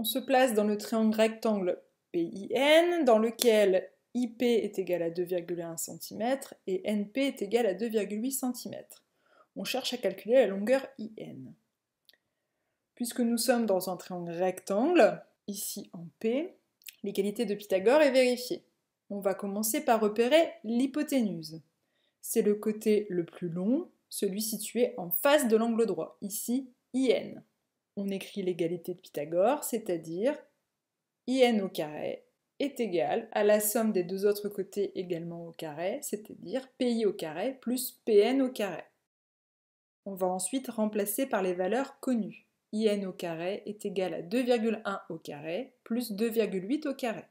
On se place dans le triangle rectangle PIN dans lequel IP est égal à 2,1 cm et NP est égal à 2,8 cm. On cherche à calculer la longueur IN. Puisque nous sommes dans un triangle rectangle, ici en P, l'égalité de Pythagore est vérifiée. On va commencer par repérer l'hypoténuse. C'est le côté le plus long, celui situé en face de l'angle droit, ici IN on écrit l'égalité de Pythagore, c'est-à-dire in au carré est égal à la somme des deux autres côtés également au carré, c'est-à-dire pi au carré plus pn au carré. On va ensuite remplacer par les valeurs connues. in au carré est égal à 2,1 au carré plus 2,8 au carré.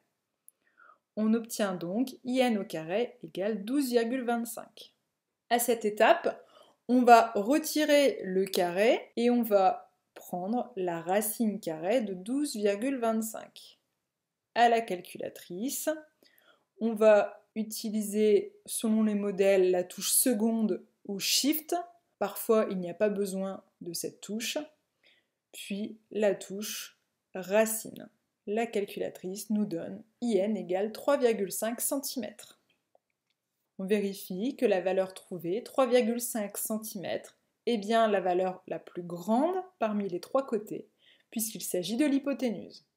On obtient donc in au carré égale 12,25. À cette étape, on va retirer le carré et on va prendre la racine carrée de 12,25. À la calculatrice, on va utiliser selon les modèles la touche seconde ou Shift. Parfois, il n'y a pas besoin de cette touche. Puis la touche racine. La calculatrice nous donne IN égale 3,5 cm. On vérifie que la valeur trouvée, 3,5 cm, bien la valeur la plus grande parmi les trois côtés, puisqu'il s'agit de l'hypoténuse.